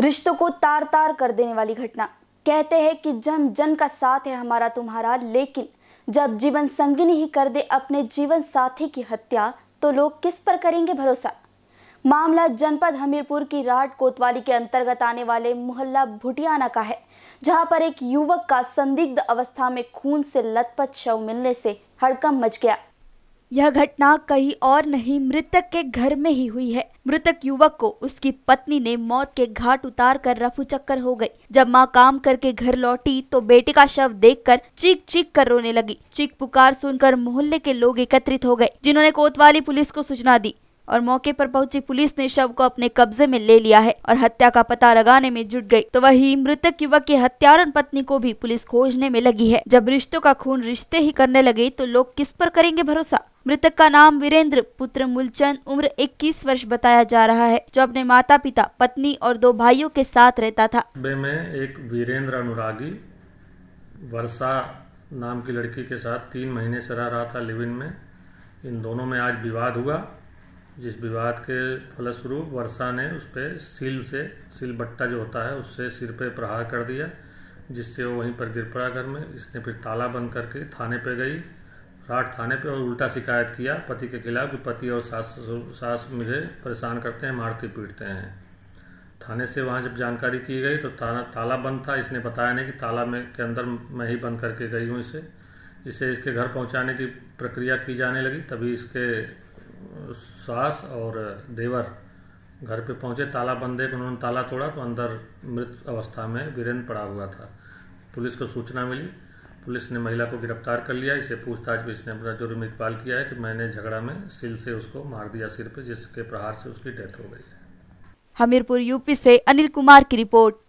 रिश्तों को तार तार कर देने वाली घटना कहते हैं कि जन जन का साथ है हमारा तुम्हारा लेकिन जब जीवन संगिनी ही कर दे अपने जीवन साथी की हत्या तो लोग किस पर करेंगे भरोसा मामला जनपद हमीरपुर की राट कोतवाली के अंतर्गत आने वाले मोहल्ला भुटियाना का है जहां पर एक युवक का संदिग्ध अवस्था में खून से लथपथ शव मिलने से हड़कम मच गया यह घटना कहीं और नहीं मृतक के घर में ही हुई है मृतक युवक को उसकी पत्नी ने मौत के घाट उतार कर रफू चक्कर हो गई जब माँ काम करके घर लौटी तो बेटे का शव देखकर चीख चीख कर रोने लगी चीख पुकार सुनकर मोहल्ले के लोग एकत्रित हो गए जिन्होंने कोतवाली पुलिस को सूचना दी और मौके पर पहुंची पुलिस ने शव को अपने कब्जे में ले लिया है और हत्या का पता लगाने में जुट गई तो वही मृतक युवक की हत्यारण पत्नी को भी पुलिस खोजने में लगी है जब रिश्तों का खून रिश्ते ही करने लगे तो लोग किस पर करेंगे भरोसा मृतक का नाम वीरेंद्र पुत्र मूलचंद उम्र 21 वर्ष बताया जा रहा है जो अपने माता पिता पत्नी और दो भाइयों के साथ रहता था में एक वीरेंद्र अनुरागी वर्षा नाम की लड़की के साथ तीन महीने से रह रहा था लिविन में इन दोनों में आज विवाद हुआ जिस विवाद के फलस्वरूप वर्षा ने उस पर सिल से सिल बट्टा जो होता है उससे सिर पे प्रहार कर दिया जिससे वो वहीं पर गिर पड़ा घर में इसने फिर ताला बंद करके थाने पे गई राठ थाने पर और उल्टा शिकायत किया पति के खिलाफ कि पति और सास सास मुझे परेशान करते हैं मारते पीटते हैं थाने से वहाँ जब जानकारी की गई तो ताला ताला बंद था इसने बताया नहीं कि ताला में के अंदर मैं ही बंद करके गई हूँ इसे इसे इसके घर पहुँचाने की प्रक्रिया की जाने लगी तभी इसके सास और देवर घर पे पहुँचे ताला बंद है उन्होंने ताला तोड़ा तो अंदर मृत अवस्था में वीरेंद्र पड़ा हुआ था पुलिस को सूचना मिली पुलिस ने महिला को गिरफ्तार कर लिया इसे पूछताछ में इसने अपना जुर्म इकबाल किया है कि मैंने झगड़ा में सिल से उसको मार दिया सिर पे जिसके प्रहार से उसकी डेथ हो गई है हमीरपुर यूपी से अनिल कुमार की रिपोर्ट